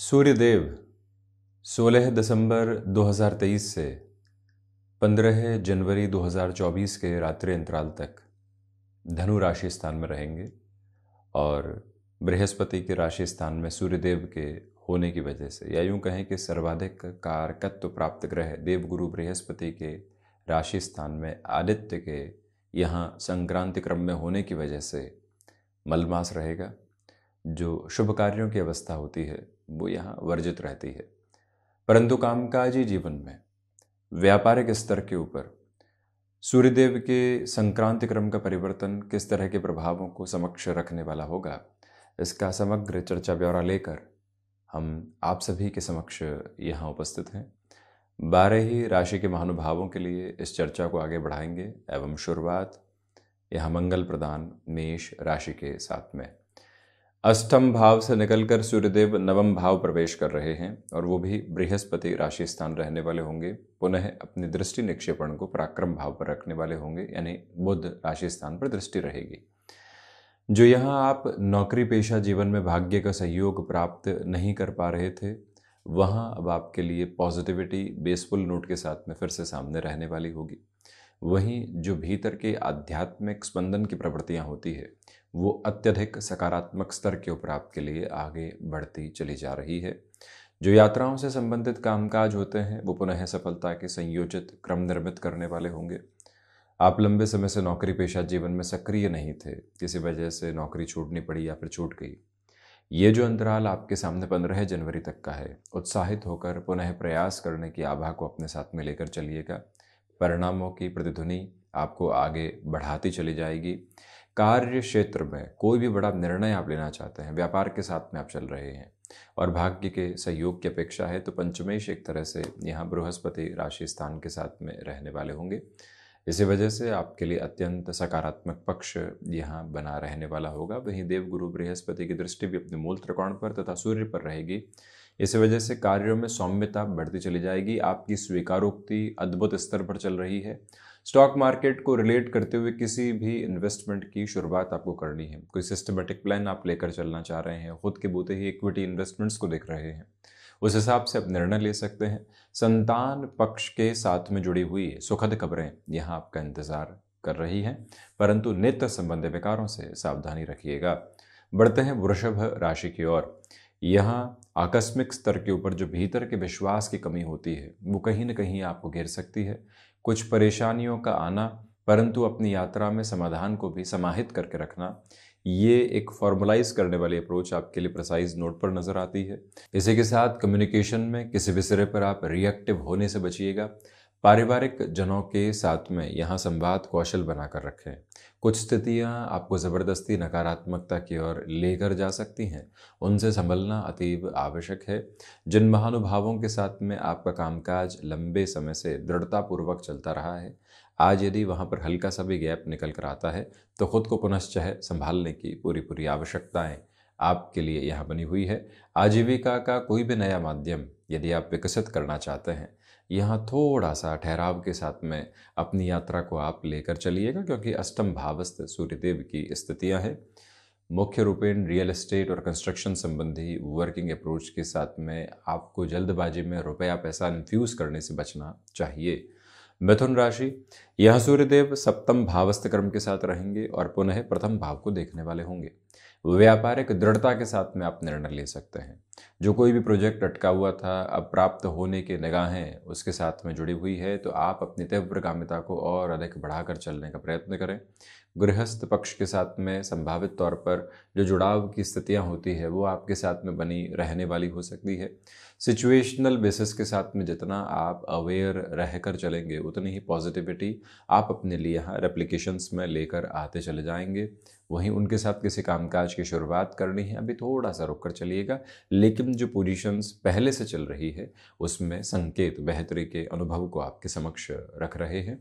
सूर्यदेव 16 दिसंबर 2023 से 15 जनवरी 2024 के रात्रि अंतराल तक धनु राशि स्थान में रहेंगे और बृहस्पति के राशि स्थान में सूर्यदेव के होने की वजह से या यूँ कहें कि सर्वाधिक कारकत्व प्राप्त ग्रह देवगुरु बृहस्पति के राशि स्थान में आदित्य के यहाँ संक्रांति क्रम में होने की वजह से मलमास रहेगा जो शुभ कार्यों की अवस्था होती है वो यहाँ वर्जित रहती है परंतु कामकाजी जीवन में व्यापारिक स्तर के ऊपर सूर्यदेव के संक्रांति क्रम का परिवर्तन किस तरह के प्रभावों को समक्ष रखने वाला होगा इसका समग्र चर्चा ब्यौरा लेकर हम आप सभी के समक्ष यहाँ उपस्थित हैं बारह ही राशि के महानुभावों के लिए इस चर्चा को आगे बढ़ाएंगे एवं शुरुआत यहाँ मंगल प्रदान मेष राशि के साथ में अष्टम भाव से निकलकर सूर्यदेव नवम भाव प्रवेश कर रहे हैं और वो भी बृहस्पति राशि स्थान रहने वाले होंगे पुनः अपनी दृष्टि निक्षेपण को पराक्रम भाव पर रखने वाले होंगे यानी बुद्ध राशि स्थान पर दृष्टि रहेगी जो यहाँ आप नौकरी पेशा जीवन में भाग्य का सहयोग प्राप्त नहीं कर पा रहे थे वहाँ अब आपके लिए पॉजिटिविटी बेसफुल नोट के साथ में फिर से सामने रहने वाली होगी वहीं जो भीतर के आध्यात्मिक स्पंदन की प्रवृत्तियाँ होती है वो अत्यधिक सकारात्मक स्तर के ऊपर के लिए आगे बढ़ती चली जा रही है जो यात्राओं से संबंधित कामकाज होते हैं वो पुनः सफलता के संयोजित क्रम निर्मित करने वाले होंगे आप लंबे समय से नौकरी पेशा जीवन में सक्रिय नहीं थे किसी वजह से नौकरी छूटनी पड़ी या फिर छूट गई ये जो अंतराल आपके सामने पंद्रह जनवरी तक का है उत्साहित होकर पुनः प्रयास करने की आभा को अपने साथ में लेकर चलिएगा परिणामों की प्रतिध्वनि आपको आगे बढ़ाती चली जाएगी कार्य क्षेत्र में कोई भी बड़ा निर्णय आप लेना चाहते हैं व्यापार के साथ में आप चल रहे हैं और भाग्य के सहयोग की अपेक्षा है तो पंचमेश एक तरह से यहाँ बृहस्पति राशि स्थान के साथ में रहने वाले होंगे इसी वजह से आपके लिए अत्यंत सकारात्मक पक्ष यहाँ बना रहने वाला होगा वहीं देवगुरु बृहस्पति की दृष्टि भी अपने मूल त्रिकोण पर तथा सूर्य पर रहेगी इस वजह से कार्यों में सौम्यता बढ़ती चली जाएगी आपकी स्वीकारोक्ति अद्भुत स्तर पर चल रही है स्टॉक मार्केट को रिलेट करते हुए किसी भी इन्वेस्टमेंट की शुरुआत आपको करनी है कोई सिस्टमेटिक प्लान आप लेकर चलना चाह रहे हैं खुद के बूते ही इक्विटी इन्वेस्टमेंट्स को देख रहे हैं उस हिसाब से आप निर्णय ले सकते हैं संतान पक्ष के साथ में जुड़ी हुई सुखद खबरें यहाँ आपका इंतजार कर रही हैं परंतु नित्य संबंधी विकारों से सावधानी रखिएगा बढ़ते हैं वृषभ राशि की ओर यहाँ आकस्मिक स्तर के ऊपर जो भीतर के विश्वास की कमी होती है वो कहीं ना कहीं आपको घेर सकती है कुछ परेशानियों का आना परंतु अपनी यात्रा में समाधान को भी समाहित करके रखना ये एक फॉर्मलाइज करने वाली अप्रोच आपके लिए प्रसाइज नोट पर नज़र आती है इसी के साथ कम्युनिकेशन में किसी भी सिरे पर आप रिएक्टिव होने से बचिएगा पारिवारिक जनों के साथ में यहाँ संवाद कौशल बनाकर रखें कुछ स्थितियाँ आपको ज़बरदस्ती नकारात्मकता की ओर लेकर जा सकती हैं उनसे संभलना अतीब आवश्यक है जिन महानुभावों के साथ में आपका कामकाज लंबे समय से दृढ़तापूर्वक चलता रहा है आज यदि वहाँ पर हल्का सा भी गैप निकल कर आता है तो खुद को पुनश्चह संभालने की पूरी पूरी आवश्यकताएँ आपके लिए यहाँ बनी हुई है आजीविका का कोई भी नया माध्यम यदि आप विकसित करना चाहते हैं यहाँ थोड़ा सा ठहराव के साथ में अपनी यात्रा को आप लेकर चलिएगा क्योंकि अष्टम भावस्थ सूर्यदेव की स्थितियाँ हैं मुख्य रूपेण रियल एस्टेट और कंस्ट्रक्शन संबंधी वर्किंग अप्रोच के साथ में आपको जल्दबाजी में रुपया पैसा इन्फ्यूज़ करने से बचना चाहिए मिथुन राशि यह सूर्यदेव सप्तम भावस्थ क्रम के साथ रहेंगे और पुनः प्रथम भाव को देखने वाले होंगे व्यापारिक दृढ़ता के साथ में आप निर्णय ले सकते हैं जो कोई भी प्रोजेक्ट अटका हुआ था अब प्राप्त होने के निगाहें उसके साथ में जुड़ी हुई है तो आप अपनी तीव्र कामिता को और अधिक बढ़ाकर चलने का प्रयत्न करें गृहस्थ पक्ष के साथ में संभावित तौर पर जो जुड़ाव की स्थितियाँ होती है वो आपके साथ में बनी रहने वाली हो सकती है सिचुएशनल बेसिस के साथ में जितना आप अवेयर रहकर चलेंगे उतनी ही पॉजिटिविटी आप अपने लिए यहाँ में लेकर आते चले जाएंगे वहीं उनके साथ किसी कामकाज की शुरुआत करनी है अभी थोड़ा सा रुक कर चलिएगा लेकिन जो पोजीशंस पहले से चल रही है उसमें संकेत बेहतरी के अनुभव को आपके समक्ष रख रहे हैं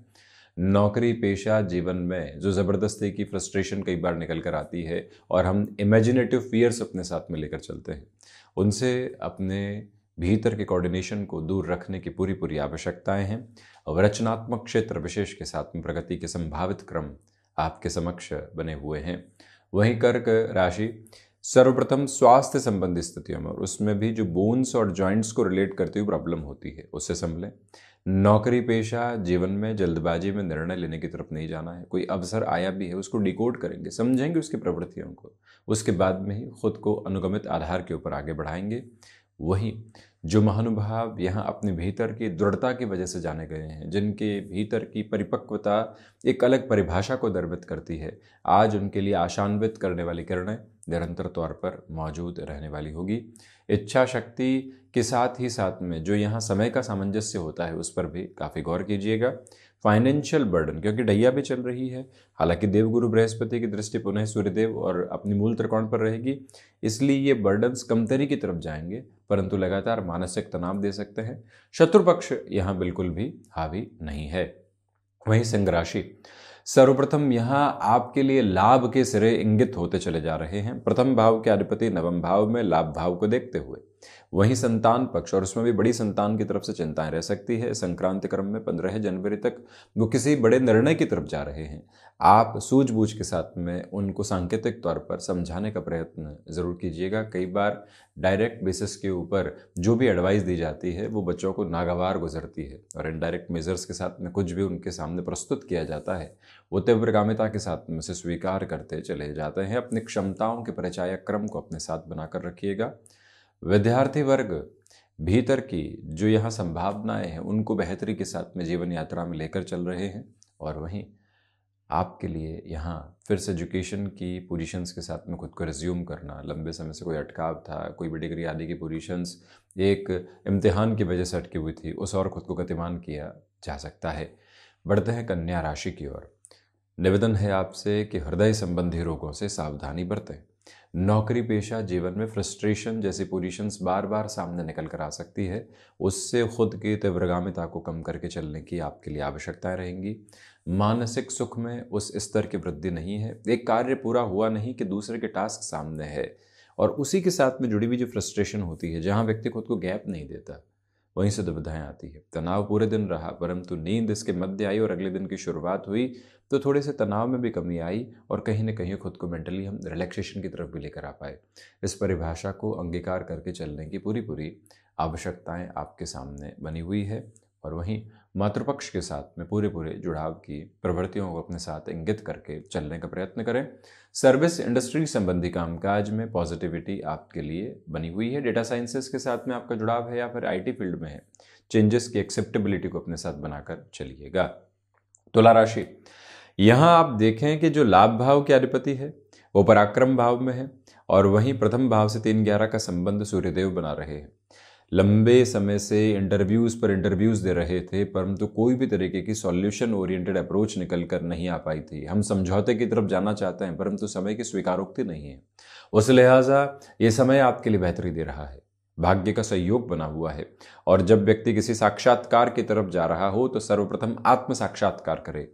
नौकरी पेशा जीवन में जो ज़बरदस्ती की फ्रस्ट्रेशन कई बार निकल कर आती है और हम इमेजिनेटिव फियर्स अपने साथ में लेकर चलते हैं उनसे अपने भीतर के कोऑर्डिनेशन को दूर रखने की पूरी पूरी आवश्यकताएं हैं और रचनात्मक क्षेत्र विशेष के साथ में प्रगति के संभावित क्रम आपके समक्ष बने हुए हैं वहीं कर्क राशि सर्वप्रथम स्वास्थ्य संबंधी स्थितियों में और उसमें भी जो बोन्स और जॉइंट्स को रिलेट करती हुई प्रॉब्लम होती है उससे संभलें नौकरी पेशा जीवन में जल्दबाजी में निर्णय लेने की तरफ नहीं जाना है कोई अवसर आया भी है उसको डिकोड करेंगे समझेंगे उसकी प्रवृत्तियों को उसके बाद में ही खुद को अनुगमित आधार के ऊपर आगे बढ़ाएंगे वही जो महानुभाव यहाँ अपने भीतर की दृढ़ता की वजह से जाने गए हैं जिनके भीतर की परिपक्वता एक अलग परिभाषा को दर्वित करती है आज उनके लिए आशान्वित करने वाली किरणें निरंतर तौर पर मौजूद रहने वाली होगी इच्छा शक्ति के साथ ही साथ में जो यहाँ समय का सामंजस्य होता है उस पर भी काफ़ी गौर कीजिएगा फाइनेंशियल बर्डन क्योंकि डैया भी चल रही है हालांकि देवगुरु बृहस्पति की दृष्टि पुनः सूर्यदेव और अपनी मूल त्रिकोण पर रहेगी इसलिए ये बर्डन्स कमतरी की तरफ जाएंगे परंतु लगातार मानसिक तनाव दे सकते हैं शत्रु पक्ष यहाँ बिल्कुल भी हावी नहीं है वहीं सिंह राशि सर्वप्रथम यहाँ आपके लिए लाभ के सिरे इंगित होते चले जा रहे हैं प्रथम भाव के अधिपति नवम भाव में लाभ भाव को देखते हुए वहीं संतान पक्ष और उसमें भी बड़ी संतान की तरफ से चिंताएं रह सकती है संक्रांति क्रम में पंद्रह जनवरी तक वो किसी बड़े निर्णय की तरफ जा रहे हैं आप सूझबूझ के साथ में उनको सांकेतिक तौर पर समझाने का प्रयत्न ज़रूर कीजिएगा कई बार डायरेक्ट बेसिस के ऊपर जो भी एडवाइस दी जाती है वो बच्चों को नागवार गुजरती है और इनडायरेक्ट मेजर्स के साथ में कुछ भी उनके सामने प्रस्तुत किया जाता है वो तीव्रगामिता के साथ में से स्वीकार करते चले जाते हैं अपनी क्षमताओं के परिचायक क्रम को अपने साथ बनाकर रखिएगा विद्यार्थी वर्ग भीतर की जो यहाँ संभावनाएं हैं उनको बेहतरी के साथ में जीवन यात्रा में लेकर चल रहे हैं और वहीं आपके लिए यहाँ फिर से एजुकेशन की पोजीशंस के साथ में खुद को रिज्यूम करना लंबे समय से कोई अटकाव था कोई भी डिग्री आदि की पोजीशंस एक इम्तिहान की वजह से अटकी हुई थी उस और खुद को गतिमान किया जा सकता है बढ़ते हैं कन्या राशि की ओर निवेदन है आपसे कि हृदय संबंधी रोगों से सावधानी बरतें नौकरी पेशा जीवन में फ्रस्ट्रेशन जैसी पोजीशंस बार बार सामने निकल कर आ सकती है उससे खुद की तीव्रगामिता को कम करके चलने की आपके लिए आवश्यकताएं रहेंगी मानसिक सुख में उस स्तर की वृद्धि नहीं है एक कार्य पूरा हुआ नहीं कि दूसरे के टास्क सामने है और उसी के साथ में जुड़ी हुई जो फ्रस्ट्रेशन होती है जहाँ व्यक्ति खुद को गैप नहीं देता वहीं से दुविधाएं आती है तनाव पूरे दिन रहा परंतु नींद इसके मध्य आई और अगले दिन की शुरुआत हुई तो थोड़े से तनाव में भी कमी आई और कहीं ना कहीं खुद को मेंटली हम रिलैक्सेशन की तरफ भी लेकर आ पाए इस परिभाषा को अंगीकार करके चलने की पूरी पूरी आवश्यकताएं आपके सामने बनी हुई है और वहीं मातृपक्ष के साथ में पूरे पूरे जुड़ाव की प्रवृत्तियों को अपने साथ इंगित करके चलने का प्रयत्न करें सर्विस इंडस्ट्री संबंधी कामकाज में पॉजिटिविटी आपके लिए बनी हुई है डेटा साइंसेस के साथ में आपका जुड़ाव है या फिर आईटी फील्ड में है चेंजेस की एक्सेप्टेबिलिटी को अपने साथ बनाकर चलिएगा तुला राशि यहाँ आप देखें कि जो लाभ भाव के अधिपति है वो पराक्रम भाव में है और वहीं प्रथम भाव से तीन ग्यारह का संबंध सूर्यदेव बना रहे हैं लंबे समय से इंटरव्यूज़ पर इंटरव्यूज़ दे रहे थे परंतु तो कोई भी तरीके की सॉल्यूशन ओरिएंटेड अप्रोच निकल कर नहीं आ पाई थी हम समझौते की तरफ जाना चाहते हैं परंतु तो समय की स्वीकारोक्ति नहीं है उस लिहाजा ये समय आपके लिए बेहतरी दे रहा है भाग्य का सहयोग बना हुआ है और जब व्यक्ति किसी साक्षात्कार की तरफ जा रहा हो तो सर्वप्रथम आत्म साक्षात्कार करे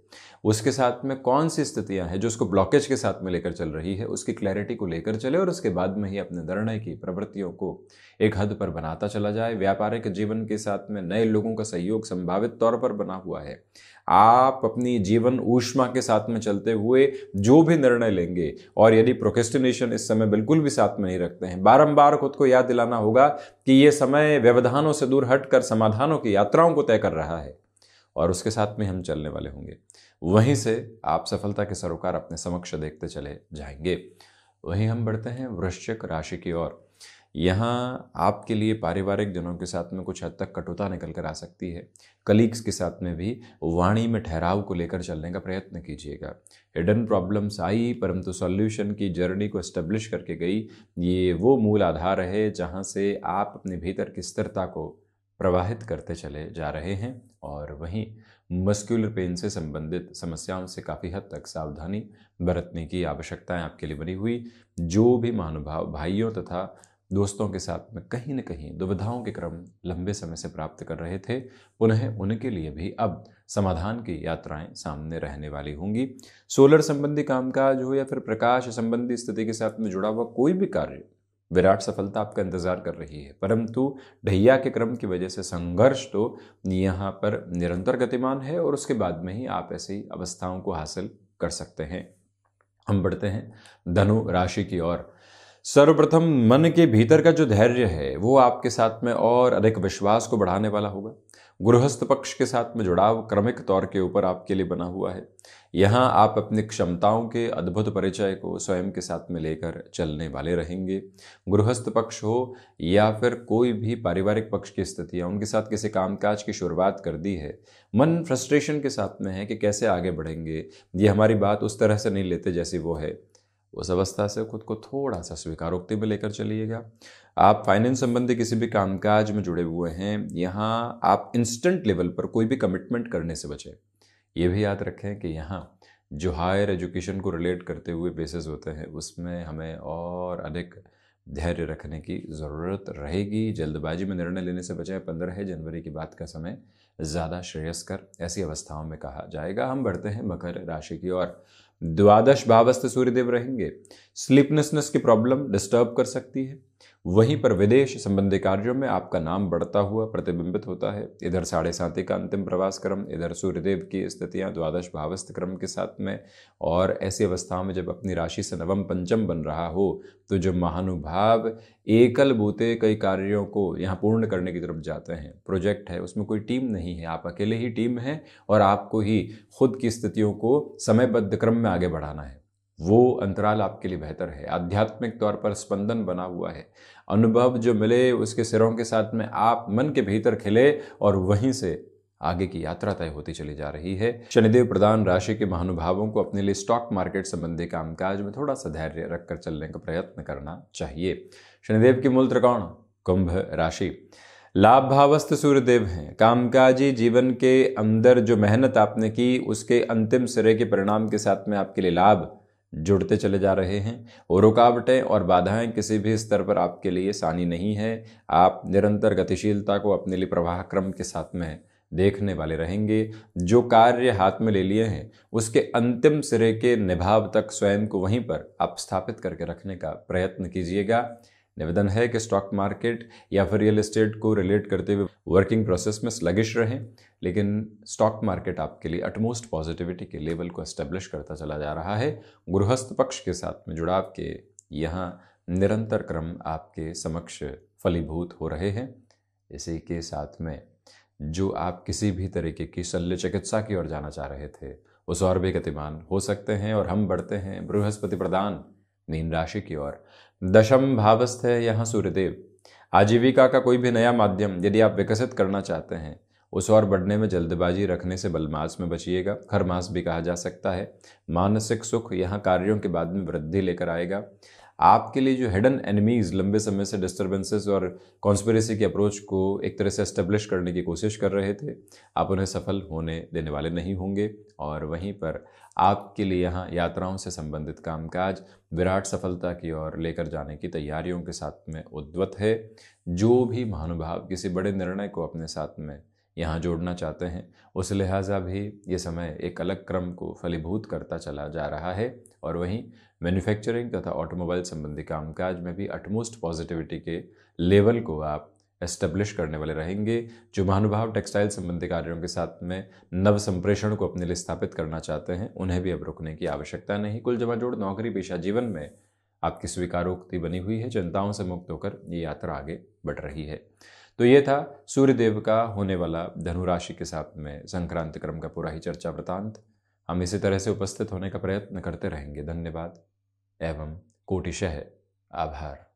उसके साथ में कौन सी स्थितियां हैं जो उसको ब्लॉकेज के साथ में लेकर चल रही है उसकी क्लैरिटी को लेकर चले और उसके बाद में ही अपने निर्णय की प्रवृत्तियों को एक हद पर बनाता चला जाए व्यापारिक जीवन के साथ में नए लोगों का सहयोग संभावित तौर पर बना हुआ है आप अपनी जीवन ऊष्मा के साथ में चलते हुए जो भी निर्णय लेंगे और यदि प्रोकेस्टिनेशन इस समय बिल्कुल भी साथ में नहीं रखते हैं बारंबार खुद को याद दिलाना होगा कि ये समय व्यवधानों से दूर हटकर समाधानों की यात्राओं को तय कर रहा है और उसके साथ में हम चलने वाले होंगे वहीं से आप सफलता के सरोकार अपने समक्ष देखते चले जाएंगे वहीं हम बढ़ते हैं वृश्चिक राशि की ओर यहाँ आपके लिए पारिवारिक जनों के साथ में कुछ हद तक कटुता निकल कर आ सकती है कलीग्स के साथ में भी वाणी में ठहराव को लेकर चलने का प्रयत्न कीजिएगा हिडन प्रॉब्लम्स आई परंतु सॉल्यूशन की जर्नी को एस्टेब्लिश करके गई ये वो मूल आधार है जहाँ से आप अपने भीतर की स्थिरता को प्रवाहित करते चले जा रहे हैं और वहीं मस्क्यूलर पेन से संबंधित समस्याओं से काफ़ी हद तक सावधानी बरतने की आवश्यकताएं आपके लिए बनी हुई जो भी महानुभाव भाइयों तथा दोस्तों के साथ में कहीं न कहीं दुविधाओं के क्रम लंबे समय से प्राप्त कर रहे थे पुनः उनके लिए भी अब समाधान की यात्राएं सामने रहने वाली होंगी सोलर संबंधी कामकाज हो या फिर प्रकाश संबंधी स्थिति के साथ में जुड़ा हुआ कोई भी कार्य विराट सफलता आपका इंतजार कर रही है परंतु ढैया के क्रम की वजह से संघर्ष तो यहाँ पर निरंतर गतिमान है और उसके बाद में ही आप ऐसी अवस्थाओं को हासिल कर सकते हैं हम बढ़ते हैं धनु राशि की ओर सर्वप्रथम मन के भीतर का जो धैर्य है वो आपके साथ में और अधिक विश्वास को बढ़ाने वाला होगा गृहस्थ पक्ष के साथ में जुड़ाव क्रमिक तौर के ऊपर आपके लिए बना हुआ है यहाँ आप अपनी क्षमताओं के अद्भुत परिचय को स्वयं के साथ में लेकर चलने वाले रहेंगे गृहस्थ पक्ष हो या फिर कोई भी पारिवारिक पक्ष की स्थिति है उनके साथ किसी कामकाज की शुरुआत कर दी है मन फ्रस्ट्रेशन के साथ में है कि कैसे आगे बढ़ेंगे ये हमारी बात उस तरह से नहीं लेते जैसी वो है उस अवस्था से खुद को थोड़ा सा स्वीकारोक्ति में लेकर चलिएगा आप फाइनेंस संबंधी किसी भी कामकाज में जुड़े हुए हैं यहाँ आप इंस्टेंट लेवल पर कोई भी कमिटमेंट करने से बचें ये भी याद रखें कि यहाँ जो हायर एजुकेशन को रिलेट करते हुए बेसिस होते हैं उसमें हमें और अधिक धैर्य रखने की ज़रूरत रहेगी जल्दबाजी में निर्णय लेने से बचाए पंद्रह जनवरी की बात का समय ज़्यादा श्रेयस्कर ऐसी अवस्थाओं में कहा जाएगा हम बढ़ते हैं मकर राशि की ओर द्वादश भावस्थ सूर्यदेव रहेंगे स्लीपनेसनेस की प्रॉब्लम डिस्टर्ब कर सकती है वहीं पर विदेश संबंधी कार्यों में आपका नाम बढ़ता हुआ प्रतिबिंबित होता है इधर साढ़े साथी का अंतिम प्रवास क्रम इधर सूर्यदेव की स्थितियां द्वादश भावस्थ क्रम के साथ में और ऐसी अवस्थाओं में जब अपनी राशि से नवम पंचम बन रहा हो तो जो महानुभाव एकल बूते कई कार्यों को यहाँ पूर्ण करने की तरफ जाते हैं प्रोजेक्ट है उसमें कोई टीम नहीं है आप अकेले ही टीम हैं और आपको ही खुद की स्थितियों को समयबद्ध क्रम में आगे बढ़ाना है वो अंतराल आपके लिए बेहतर है आध्यात्मिक तौर पर स्पंदन बना हुआ है अनुभव जो मिले उसके सिरों के साथ में आप मन के भीतर खिले और वहीं से आगे की यात्रा तय होती चली जा रही है शनिदेव प्रदान राशि के महानुभावों को अपने लिए स्टॉक मार्केट संबंधी कामकाज में थोड़ा सा धैर्य रखकर चलने का प्रयत्न करना चाहिए शनिदेव की मूल त्रिकोण कुंभ राशि लाभ भावस्थ सूर्यदेव हैं कामकाजी जीवन के अंदर जो मेहनत आपने की उसके अंतिम सिरे के परिणाम के साथ में आपके लिए लाभ जुड़ते चले जा रहे हैं और रुकावटें और बाधाएं किसी भी स्तर पर आपके लिए सानी नहीं है आप निरंतर गतिशीलता को अपने लिए प्रवाह क्रम के साथ में देखने वाले रहेंगे जो कार्य हाथ में ले लिए हैं उसके अंतिम सिरे के निभाव तक स्वयं को वहीं पर आप स्थापित करके रखने का प्रयत्न कीजिएगा निवेदन है कि स्टॉक मार्केट या फिर रियल एस्टेट को रिलेट करते हुए वर्किंग प्रोसेस में स्लगिश रहें लेकिन स्टॉक मार्केट आपके लिए अटमोस्ट पॉजिटिविटी के लेवल को एस्टेब्लिश करता चला जा रहा है गृहस्थ पक्ष के साथ में जुड़ा आपके यहाँ निरंतर क्रम आपके समक्ष फलीभूत हो रहे हैं इसी के साथ में जो आप किसी भी तरीके की शल्य चिकित्सा की ओर जाना चाह रहे थे उस और भी गतिमान हो सकते हैं और हम बढ़ते हैं बृहस्पति प्रदान मीन राशि की ओर दशम भावस्थ है यहाँ सूर्यदेव आजीविका का कोई भी नया माध्यम यदि आप विकसित करना चाहते हैं उस ओर बढ़ने में जल्दबाजी रखने से बलमास में बचिएगा खरमास भी कहा जा सकता है मानसिक सुख यहाँ कार्यों के बाद में वृद्धि लेकर आएगा आपके लिए जो हिडन एनिमीज़ लंबे समय से डिस्टर्बेंसेस और कॉन्स्परेसी की अप्रोच को एक तरह से एस्टेब्लिश करने की कोशिश कर रहे थे आप उन्हें सफल होने देने वाले नहीं होंगे और वहीं पर आपके लिए यहाँ यात्राओं से संबंधित कामकाज विराट सफलता की ओर लेकर जाने की तैयारियों के साथ में उद्वत है जो भी महानुभाव किसी बड़े निर्णय को अपने साथ में यहाँ जोड़ना चाहते हैं उस लिहाजा भी ये समय एक अलग क्रम को फलीभूत करता चला जा रहा है और वहीं मैन्युफैक्चरिंग तथा ऑटोमोबाइल संबंधी कामकाज में भी अटमोस्ट पॉजिटिविटी के लेवल को आप एस्टेब्लिश करने वाले रहेंगे जो महानुभाव टेक्सटाइल संबंधी कार्यों के साथ में नव संप्रेषण को अपने लिए स्थापित करना चाहते हैं उन्हें भी अब रुकने की आवश्यकता नहीं कुल जोड़ नौकरी पेशा जीवन में आपकी स्वीकारोक्ति बनी हुई है जनताओं से मुक्त होकर ये यात्रा आगे बढ़ रही है तो ये था सूर्यदेव का होने वाला धनुराशि के साथ में संक्रांति क्रम का पूरा ही चर्चा वृतांत हम इसी तरह से उपस्थित होने का प्रयत्न करते रहेंगे धन्यवाद एवं कोटिशह आभार